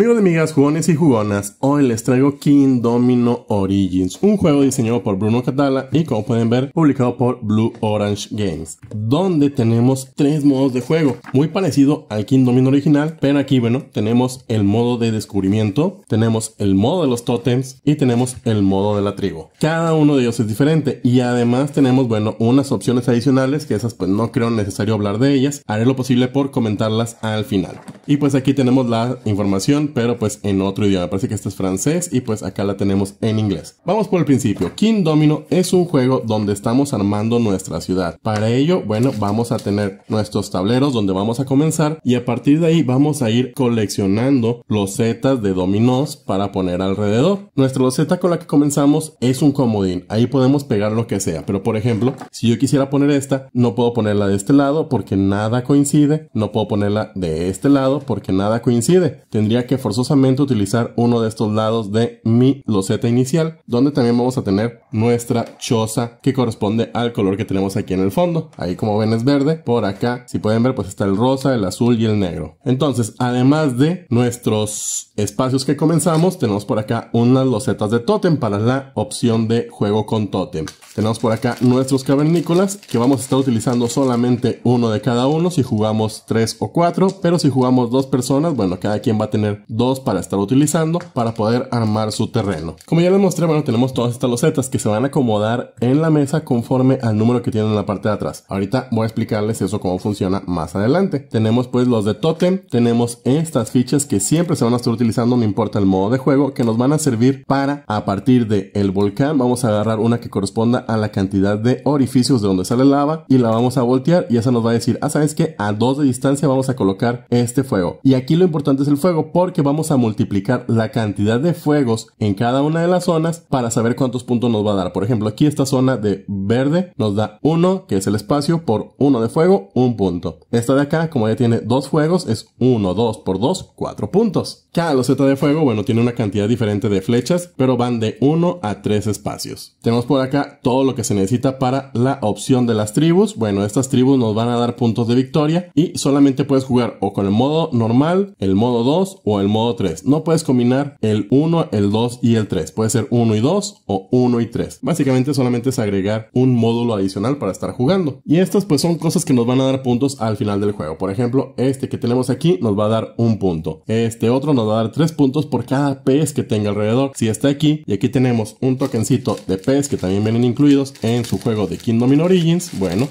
Amigos y amigas, jugones y jugonas, hoy les traigo King Domino Origins, un juego diseñado por Bruno Catala y como pueden ver, publicado por Blue Orange Games, donde tenemos tres modos de juego, muy parecido al King Domino original, pero aquí, bueno, tenemos el modo de descubrimiento, tenemos el modo de los tótems y tenemos el modo de la tribu. Cada uno de ellos es diferente y además tenemos, bueno, unas opciones adicionales que esas pues no creo necesario hablar de ellas, haré lo posible por comentarlas al final. Y pues aquí tenemos la información pero pues en otro idioma. Parece que este es francés y pues acá la tenemos en inglés. Vamos por el principio. King Domino es un juego donde estamos armando nuestra ciudad. Para ello, bueno, vamos a tener nuestros tableros donde vamos a comenzar y a partir de ahí vamos a ir coleccionando los losetas de dominós para poner alrededor. Nuestra loseta con la que comenzamos es un comodín. Ahí podemos pegar lo que sea, pero por ejemplo, si yo quisiera poner esta, no puedo ponerla de este lado porque nada coincide. No puedo ponerla de este lado porque nada coincide. Tendría que forzosamente utilizar uno de estos lados de mi loseta inicial, donde también vamos a tener nuestra choza que corresponde al color que tenemos aquí en el fondo. Ahí como ven es verde, por acá si pueden ver pues está el rosa, el azul y el negro. Entonces, además de nuestros espacios que comenzamos, tenemos por acá unas losetas de tótem para la opción de juego con tótem. Tenemos por acá nuestros cavernícolas que vamos a estar utilizando solamente uno de cada uno si jugamos tres o cuatro, pero si jugamos dos personas, bueno, cada quien va a tener dos para estar utilizando para poder armar su terreno. Como ya les mostré, bueno, tenemos todas estas losetas que se van a acomodar en la mesa conforme al número que tienen en la parte de atrás. Ahorita voy a explicarles eso cómo funciona más adelante. Tenemos pues los de totem, tenemos estas fichas que siempre se van a estar utilizando, no importa el modo de juego, que nos van a servir para a partir de el volcán vamos a agarrar una que corresponda a la cantidad de orificios de donde sale lava y la vamos a voltear y esa nos va a decir, ah, sabes que a dos de distancia vamos a colocar este fuego. Y aquí lo importante es el fuego porque que vamos a multiplicar la cantidad de fuegos en cada una de las zonas para saber cuántos puntos nos va a dar. Por ejemplo, aquí esta zona de verde nos da 1, que es el espacio, por 1 de fuego, un punto. Esta de acá, como ya tiene dos fuegos, es 1, 2 por 2, 4 puntos. Cada loseta de fuego, bueno, tiene una cantidad diferente de flechas, pero van de 1 a 3 espacios. Tenemos por acá todo lo que se necesita para la opción de las tribus. Bueno, estas tribus nos van a dar puntos de victoria y solamente puedes jugar o con el modo normal, el modo 2 o el modo 3. No puedes combinar el 1, el 2 y el 3. Puede ser 1 y 2 o 1 y 3. Básicamente solamente es agregar un módulo adicional para estar jugando. Y estas pues son cosas que nos van a dar puntos al final del juego. Por ejemplo, este que tenemos aquí nos va a dar un punto. Este otro nos va a dar 3 puntos por cada pez que tenga alrededor. Si está aquí y aquí tenemos un tokencito de pez que también vienen incluidos en su juego de Kingdom Origins, bueno,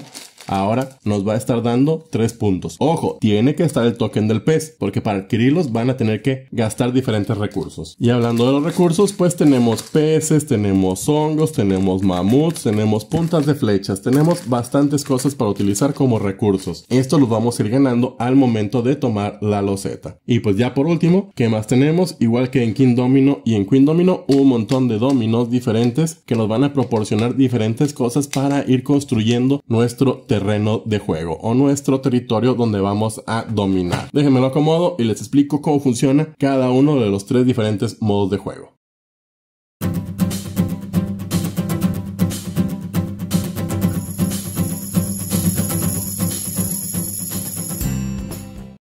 ahora nos va a estar dando 3 puntos. Ojo, tiene que estar el token del pez, porque para adquirirlos van a tener que gastar diferentes recursos. Y hablando de los recursos, pues tenemos peces, tenemos hongos, tenemos mamuts, tenemos puntas de flechas, tenemos bastantes cosas para utilizar como recursos. Esto los vamos a ir ganando al momento de tomar la loseta. Y pues ya por último, ¿qué más tenemos? Igual que en King Domino y en Queen Domino, un montón de dominos diferentes que nos van a proporcionar diferentes cosas para ir construyendo nuestro terreno terreno de juego o nuestro territorio donde vamos a dominar. Déjenme lo acomodo y les explico cómo funciona cada uno de los tres diferentes modos de juego.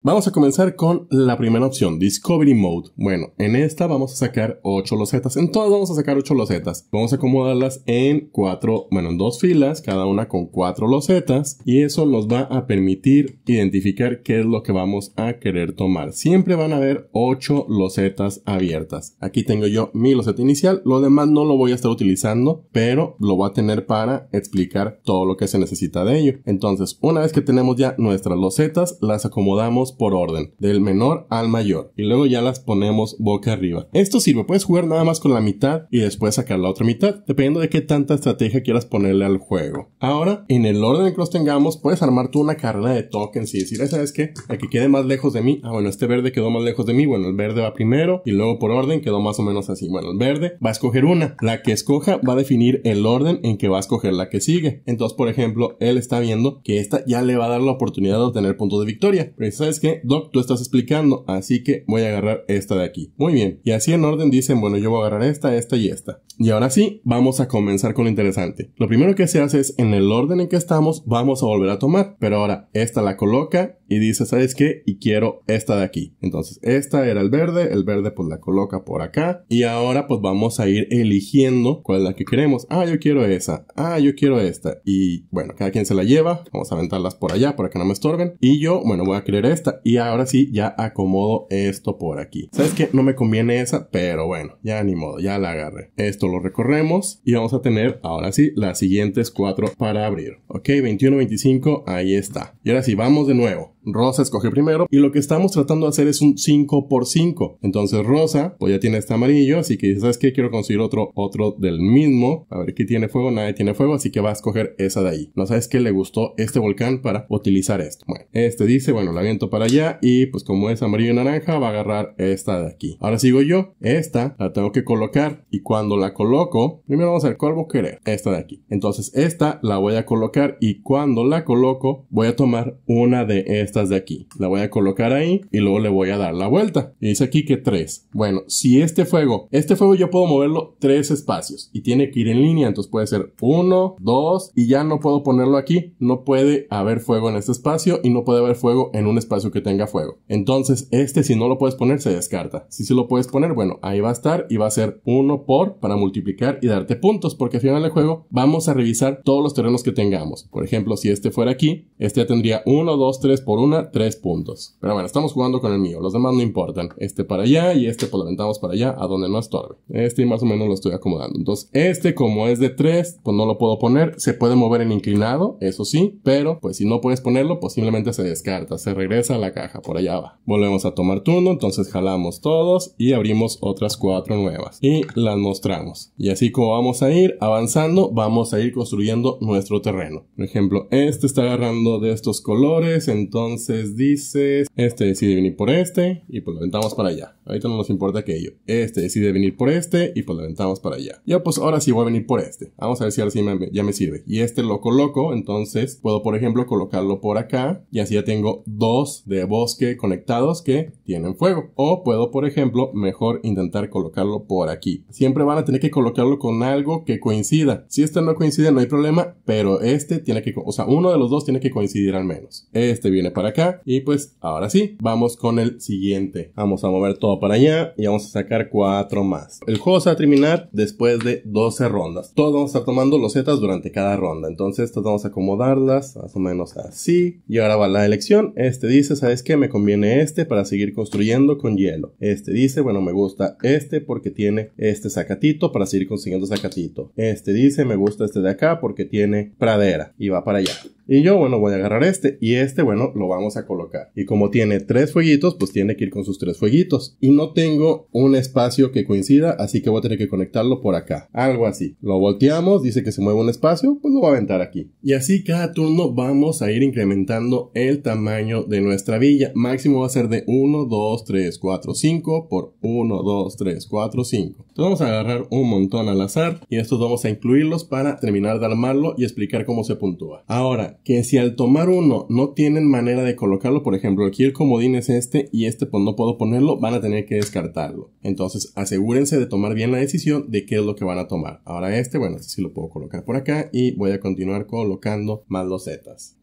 Vamos a comenzar con la primera opción, Discovery Mode. Bueno, en esta vamos a sacar 8 losetas. En todas vamos a sacar 8 losetas. Vamos a acomodarlas en 4, bueno, en dos filas, cada una con 4 losetas. Y eso nos va a permitir identificar qué es lo que vamos a querer tomar. Siempre van a haber 8 losetas abiertas. Aquí tengo yo mi loseta inicial. Lo demás no lo voy a estar utilizando, pero lo voy a tener para explicar todo lo que se necesita de ello. Entonces, una vez que tenemos ya nuestras losetas, las acomodamos por orden, del menor al mayor, y luego ya las ponemos boca arriba. Esto sirve, puedes jugar nada más con la mitad y después sacar la otra mitad, dependiendo de qué tanta estrategia quieras ponerle al juego. Ahora, en el orden que los tengamos, puedes armar tú una carrera de tokens y decir, ¿sabes qué? El que quede más lejos de mí, ah, bueno, este verde quedó más lejos de mí, bueno, el verde va primero y luego por orden quedó más o menos así. Bueno, el verde va a escoger una, la que escoja va a definir el orden en que va a escoger la que sigue. Entonces, por ejemplo, él está viendo que esta ya le va a dar la oportunidad de obtener puntos de victoria, pero ¿sabes qué? Doc, tú estás explicando, así que voy a agarrar esta de aquí. Muy bien. Y así en orden dicen, bueno, yo voy a agarrar esta, esta y esta. Y ahora sí, vamos a comenzar con lo interesante. Lo primero que se hace es, en el orden en que estamos, vamos a volver a tomar. Pero ahora, esta la coloca y dice, ¿sabes qué? Y quiero esta de aquí. Entonces, esta era el verde, el verde pues la coloca por acá. Y ahora pues vamos a ir eligiendo cuál es la que queremos. Ah, yo quiero esa. Ah, yo quiero esta. Y bueno, cada quien se la lleva. Vamos a aventarlas por allá para que no me estorben. Y yo, bueno, voy a querer esta y ahora sí ya acomodo esto por aquí. ¿Sabes qué? No me conviene esa, pero bueno, ya ni modo, ya la agarré. Esto lo recorremos y vamos a tener ahora sí las siguientes cuatro para abrir. Ok, 21, 25, ahí está. Y ahora sí, vamos de nuevo. Rosa escoge primero y lo que estamos tratando de hacer es un 5 x 5. Entonces Rosa, pues ya tiene este amarillo, así que ¿sabes qué? Quiero conseguir otro, otro del mismo. A ver, ¿qué tiene fuego? Nadie tiene fuego, así que va a escoger esa de ahí. No sabes qué? le gustó este volcán para utilizar esto. Bueno, este dice, bueno, la viento para allá y pues como es amarillo y naranja va a agarrar esta de aquí. Ahora sigo yo, esta la tengo que colocar y cuando la coloco, primero vamos a ver cuál voy querer, esta de aquí. Entonces esta la voy a colocar y cuando la coloco voy a tomar una de estas de aquí. La voy a colocar ahí y luego le voy a dar la vuelta. Y dice aquí que tres. Bueno, si este fuego, este fuego yo puedo moverlo tres espacios y tiene que ir en línea, entonces puede ser uno, dos y ya no puedo ponerlo aquí. No puede haber fuego en este espacio y no puede haber fuego en un espacio que tenga fuego. Entonces, este si no lo puedes poner, se descarta. Si se lo puedes poner, bueno, ahí va a estar y va a ser 1 por para multiplicar y darte puntos, porque al final del juego vamos a revisar todos los terrenos que tengamos. Por ejemplo, si este fuera aquí, este ya tendría 1, 2, 3 por 1, 3 puntos. Pero bueno, estamos jugando con el mío, los demás no importan. Este para allá y este pues lo aventamos para allá, a donde no estorbe. Este más o menos lo estoy acomodando. Entonces, este como es de 3, pues no lo puedo poner. Se puede mover en inclinado, eso sí, pero pues si no puedes ponerlo, pues simplemente se descarta, se regresa la caja, por allá va. Volvemos a tomar turno, entonces jalamos todos y abrimos otras cuatro nuevas y las mostramos. Y así como vamos a ir avanzando, vamos a ir construyendo nuestro terreno. Por ejemplo, este está agarrando de estos colores, entonces dices, este decide venir por este y pues lo aventamos para allá. Ahorita no nos importa aquello. Este decide venir por este y pues lo aventamos para allá. Ya pues ahora sí voy a venir por este. Vamos a ver si ahora sí ya me sirve. Y este lo coloco, entonces puedo por ejemplo colocarlo por acá y así ya tengo dos de bosque conectados que tienen fuego. O puedo por ejemplo mejor intentar colocarlo por aquí. Siempre van a tener que colocarlo con algo que coincida. Si este no coincide no hay problema, pero este tiene que, o sea, uno de los dos tiene que coincidir al menos. Este viene para acá y pues ahora sí, vamos con el siguiente. Vamos a mover todo para allá y vamos a sacar cuatro más. El juego se va a terminar después de 12 rondas. Todos vamos a estar tomando los durante cada ronda. Entonces estas vamos a acomodarlas más o menos así. Y ahora va la elección. Este dice, ¿sabes qué? Me conviene este para seguir construyendo con hielo. Este dice, bueno, me gusta este porque tiene este sacatito para seguir consiguiendo sacatito. Este dice, me gusta este de acá porque tiene pradera y va para allá. Y yo, bueno, voy a agarrar este. Y este, bueno, lo vamos a colocar. Y como tiene tres fueguitos, pues tiene que ir con sus tres fueguitos. Y no tengo un espacio que coincida, así que voy a tener que conectarlo por acá. Algo así. Lo volteamos, dice que se mueve un espacio, pues lo voy a aventar aquí. Y así cada turno vamos a ir incrementando el tamaño de nuestra villa. Máximo va a ser de 1, 2, 3, 4, 5 por 1, 2, 3, 4, 5. Entonces vamos a agarrar un montón al azar y estos vamos a incluirlos para terminar de armarlo y explicar cómo se puntúa. Ahora, que si al tomar uno no tienen manera de colocarlo, por ejemplo, aquí el comodín es este y este pues no puedo ponerlo, van a tener que descartarlo. Entonces asegúrense de tomar bien la decisión de qué es lo que van a tomar. Ahora este, bueno, este sí lo puedo colocar por acá y voy a continuar colocando más los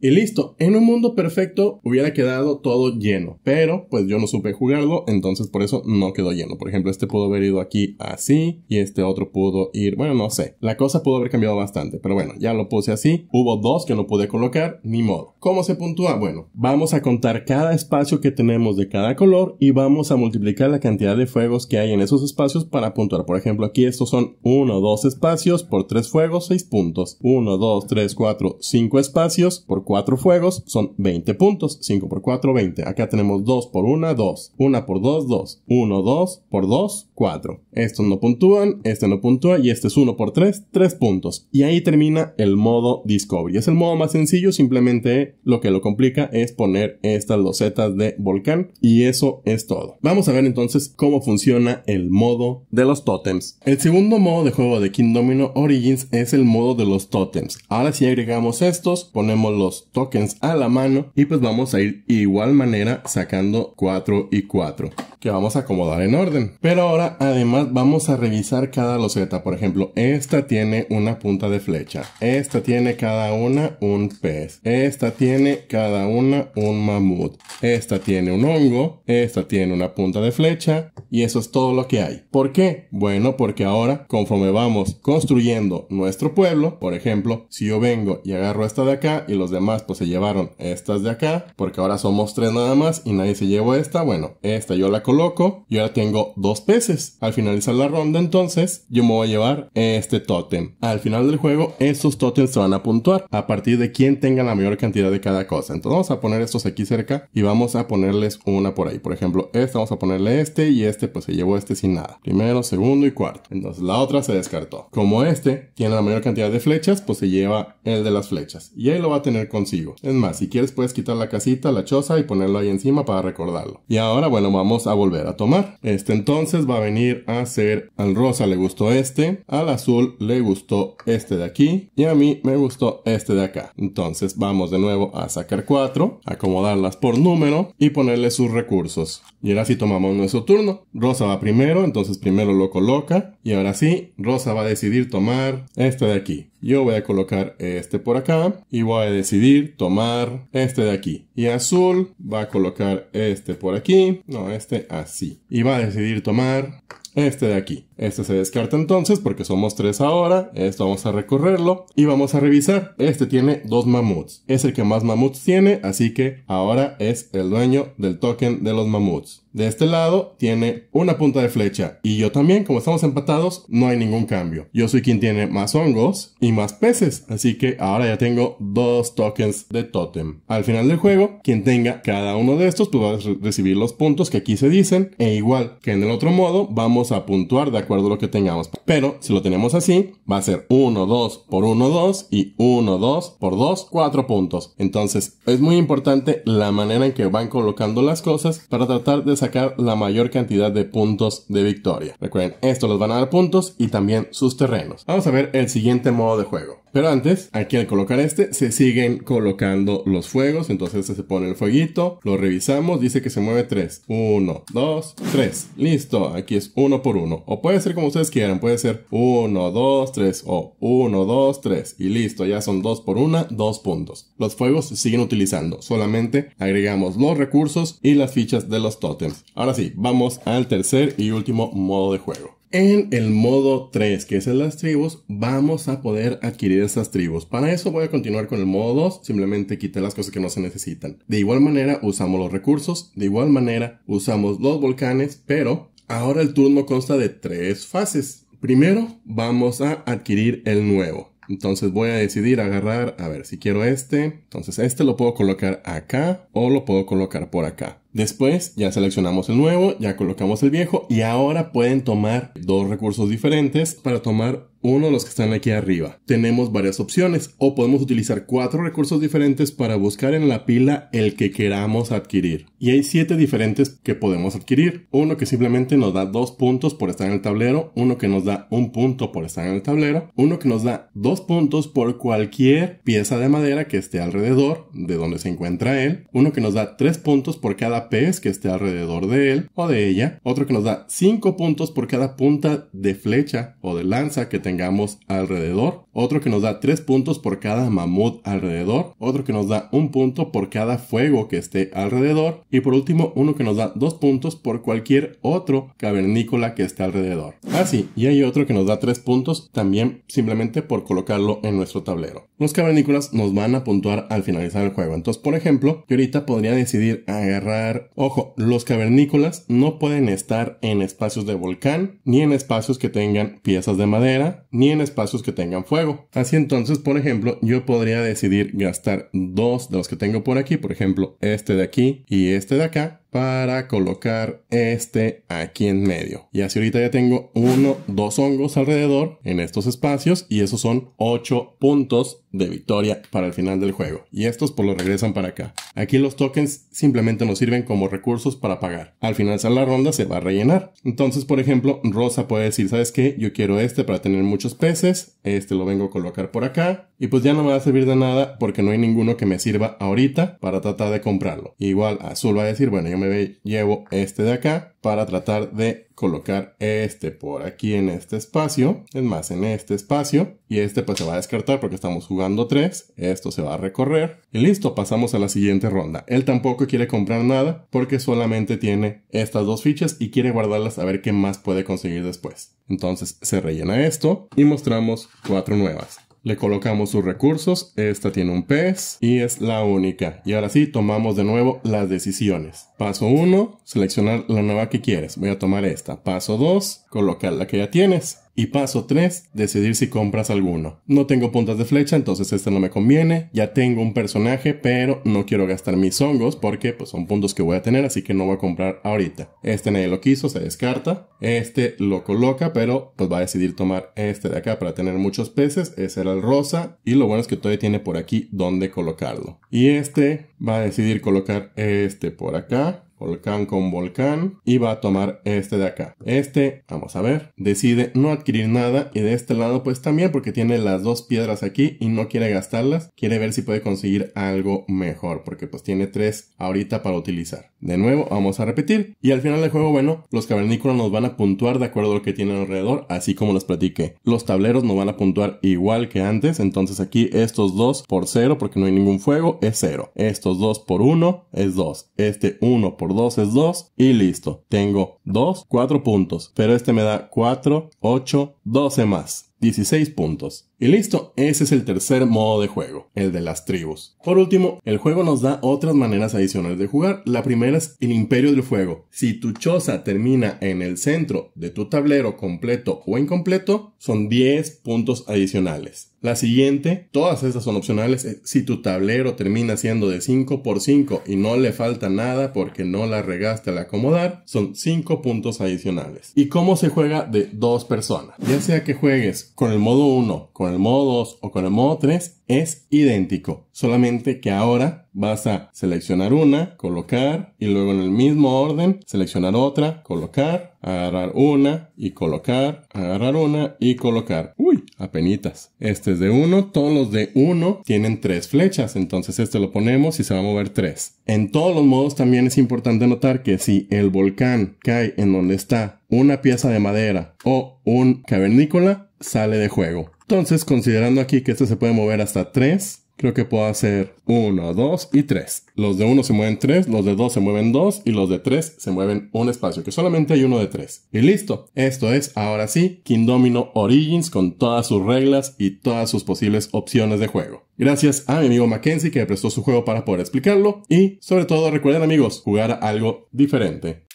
Y listo, en un mundo perfecto hubiera quedado todo lleno, pero pues yo no supe jugarlo, entonces por eso no quedó lleno. Por ejemplo, este pudo haber ido aquí así y este otro pudo ir, bueno, no sé. La cosa pudo haber cambiado bastante, pero bueno, ya lo puse así. Hubo dos que no pude colocar ni modo. ¿Cómo se puntúa? Bueno, vamos a contar cada espacio que tenemos de cada color y vamos a multiplicar la cantidad de fuegos que hay en esos espacios para puntuar. Por ejemplo, aquí estos son 1, 2 espacios por 3 fuegos, 6 puntos. 1, 2, 3, 4, 5 espacios por 4 fuegos son 20 puntos. 5 por 4, 20. Acá tenemos 2 por 1, 2. 1 por 2, 2. 1, 2 por 2, 4. Estos no puntúan, este no puntúa y este es 1 por 3, 3 puntos. Y ahí termina el modo Discovery. Es el modo más sencillo simplemente lo que lo complica es poner estas losetas de volcán y eso es todo. Vamos a ver entonces cómo funciona el modo de los tótems. El segundo modo de juego de King Domino Origins es el modo de los tótems. Ahora si agregamos estos, ponemos los tokens a la mano y pues vamos a ir igual manera sacando 4 y 4 que vamos a acomodar en orden. Pero ahora además vamos a revisar cada loseta. Por ejemplo, esta tiene una punta de flecha. Esta tiene cada una un pez. Esta tiene cada una un mamut. Esta tiene un hongo. Esta tiene una punta de flecha. Y eso es todo lo que hay. ¿Por qué? Bueno, porque ahora conforme vamos construyendo nuestro pueblo, por ejemplo, si yo vengo y agarro esta de acá y los demás pues se llevaron estas de acá, porque ahora somos tres nada más y nadie se llevó esta, bueno, esta yo la coloco loco y ahora tengo dos peces. Al finalizar la ronda entonces yo me voy a llevar este tótem. Al final del juego estos tótems se van a puntuar a partir de quien tenga la mayor cantidad de cada cosa. Entonces vamos a poner estos aquí cerca y vamos a ponerles una por ahí. Por ejemplo, esta vamos a ponerle este y este pues se llevó este sin nada. Primero, segundo y cuarto. Entonces la otra se descartó. Como este tiene la mayor cantidad de flechas pues se lleva el de las flechas y ahí lo va a tener consigo. Es más, si quieres puedes quitar la casita, la choza y ponerlo ahí encima para recordarlo. Y ahora bueno vamos a volver a tomar. Este entonces va a venir a ser al rosa le gustó este, al azul le gustó este de aquí y a mí me gustó este de acá. Entonces vamos de nuevo a sacar cuatro, acomodarlas por número y ponerle sus recursos. Y ahora sí tomamos nuestro turno. Rosa va primero, entonces primero lo coloca y ahora sí, Rosa va a decidir tomar este de aquí. Yo voy a colocar este por acá y voy a decidir tomar este de aquí. Y azul va a colocar este por aquí, no, este así. Y va a decidir tomar este de aquí. Este se descarta entonces porque somos tres ahora. Esto vamos a recorrerlo y vamos a revisar. Este tiene dos mamuts. Es el que más mamuts tiene, así que ahora es el dueño del token de los mamuts. De este lado tiene una punta de flecha y yo también, como estamos empatados, no hay ningún cambio. Yo soy quien tiene más hongos y más peces, así que ahora ya tengo dos tokens de totem. Al final del juego, quien tenga cada uno de estos, tú pues vas a recibir los puntos que aquí se dicen e igual que en el otro modo, vamos a puntuar de acuerdo a lo que tengamos. Pero si lo tenemos así, va a ser 1, 2 por 1, 2 y 1, 2 por 2, 4 puntos. Entonces es muy importante la manera en que van colocando las cosas para tratar de sacar la mayor cantidad de puntos de victoria. Recuerden, esto les van a dar puntos y también sus terrenos. Vamos a ver el siguiente modo de juego. Pero antes, aquí al colocar este, se siguen colocando los fuegos. Entonces este se pone el fueguito, lo revisamos, dice que se mueve 3. 1, 2, 3. Listo, aquí es 1 por 1. O puede ser como ustedes quieran, puede ser 1, 2, 3 o 1, 2, 3. Y listo, ya son 2 por 1, 2 puntos. Los fuegos se siguen utilizando, solamente agregamos los recursos y las fichas de los tótems. Ahora sí, vamos al tercer y último modo de juego. En el modo 3, que es en las tribus, vamos a poder adquirir esas tribus. Para eso voy a continuar con el modo 2, simplemente quité las cosas que no se necesitan. De igual manera usamos los recursos, de igual manera usamos los volcanes, pero ahora el turno consta de tres fases. Primero vamos a adquirir el nuevo. Entonces voy a decidir agarrar, a ver si quiero este, entonces este lo puedo colocar acá o lo puedo colocar por acá. Después ya seleccionamos el nuevo, ya colocamos el viejo y ahora pueden tomar dos recursos diferentes para tomar uno de los que están aquí arriba. Tenemos varias opciones o podemos utilizar cuatro recursos diferentes para buscar en la pila el que queramos adquirir. Y hay siete diferentes que podemos adquirir. Uno que simplemente nos da dos puntos por estar en el tablero, uno que nos da un punto por estar en el tablero, uno que nos da dos puntos por cualquier pieza de madera que esté alrededor de donde se encuentra él, uno que nos da tres puntos por cada pez que esté alrededor de él o de ella. Otro que nos da 5 puntos por cada punta de flecha o de lanza que tengamos alrededor. Otro que nos da 3 puntos por cada mamut alrededor. Otro que nos da 1 punto por cada fuego que esté alrededor. Y por último, uno que nos da 2 puntos por cualquier otro cavernícola que esté alrededor. Así, ah, y hay otro que nos da 3 puntos también simplemente por colocarlo en nuestro tablero. Los cavernícolas nos van a puntuar al finalizar el juego. Entonces, por ejemplo, yo ahorita podría decidir agarrar ojo, los cavernícolas no pueden estar en espacios de volcán, ni en espacios que tengan piezas de madera, ni en espacios que tengan fuego. Así entonces, por ejemplo, yo podría decidir gastar dos de los que tengo por aquí, por ejemplo, este de aquí y este de acá, para colocar este aquí en medio. Y así ahorita ya tengo uno, dos hongos alrededor en estos espacios y esos son ocho puntos de victoria para el final del juego. Y estos por pues lo regresan para acá. Aquí los tokens simplemente nos sirven como recursos para pagar. Al finalizar la ronda se va a rellenar. Entonces, por ejemplo, Rosa puede decir, ¿sabes qué? Yo quiero este para tener muchos peces. Este lo vengo a colocar por acá. Y pues ya no me va a servir de nada porque no hay ninguno que me sirva ahorita para tratar de comprarlo. Igual Azul va a decir, bueno, yo me llevo este de acá para tratar de colocar este por aquí en este espacio, es más, en este espacio, y este pues se va a descartar porque estamos jugando tres esto se va a recorrer, y listo, pasamos a la siguiente ronda. Él tampoco quiere comprar nada porque solamente tiene estas dos fichas y quiere guardarlas a ver qué más puede conseguir después. Entonces se rellena esto y mostramos cuatro nuevas le colocamos sus recursos, esta tiene un pez y es la única. Y ahora sí, tomamos de nuevo las decisiones. Paso 1, seleccionar la nueva que quieres, voy a tomar esta. Paso 2, colocar la que ya tienes. Y paso 3, decidir si compras alguno. No tengo puntas de flecha, entonces este no me conviene. Ya tengo un personaje, pero no quiero gastar mis hongos porque pues, son puntos que voy a tener, así que no voy a comprar ahorita. Este nadie lo quiso, se descarta. Este lo coloca, pero pues va a decidir tomar este de acá para tener muchos peces. Ese era el rosa. Y lo bueno es que todavía tiene por aquí donde colocarlo. Y este va a decidir colocar este por acá volcán con volcán y va a tomar este de acá. Este, vamos a ver, decide no adquirir nada y de este lado pues también porque tiene las dos piedras aquí y no quiere gastarlas, quiere ver si puede conseguir algo mejor porque pues tiene tres ahorita para utilizar. De nuevo vamos a repetir y al final del juego bueno, los cavernícolas nos van a puntuar de acuerdo a lo que tienen alrededor, así como les platiqué. Los tableros nos van a puntuar igual que antes, entonces aquí estos dos por cero porque no hay ningún fuego es cero, estos dos por uno es dos, este uno por 2 es 2 y listo. Tengo 2, 4 puntos, pero este me da 4, 8, 12 más. 16 puntos. Y listo, ese es el tercer modo de juego, el de las tribus. Por último, el juego nos da otras maneras adicionales de jugar. La primera es el imperio del fuego. Si tu choza termina en el centro de tu tablero completo o incompleto, son 10 puntos adicionales. La siguiente, todas estas son opcionales. Eh, si tu tablero termina siendo de 5 por 5 y no le falta nada porque no la regaste al acomodar, son 5 puntos adicionales. ¿Y cómo se juega de dos personas? Ya sea que juegues con el modo 1, con el modo 2 o con el modo 3, es idéntico, solamente que ahora vas a seleccionar una, colocar y luego en el mismo orden seleccionar otra, colocar, agarrar una y colocar, agarrar una y colocar. Uy, apenitas. Este es de 1, todos los de 1 tienen 3 flechas, entonces este lo ponemos y se va a mover 3. En todos los modos también es importante notar que si el volcán cae en donde está una pieza de madera o un cavernícola, sale de juego. Entonces, considerando aquí que este se puede mover hasta 3, Creo que puedo hacer 1, 2 y 3. Los de 1 se mueven 3, los de 2 se mueven 2 y los de 3 se mueven un espacio, que solamente hay uno de 3. Y listo. Esto es, ahora sí, domino Origins con todas sus reglas y todas sus posibles opciones de juego. Gracias a mi amigo Mackenzie que me prestó su juego para poder explicarlo y sobre todo recuerden amigos, jugar algo diferente.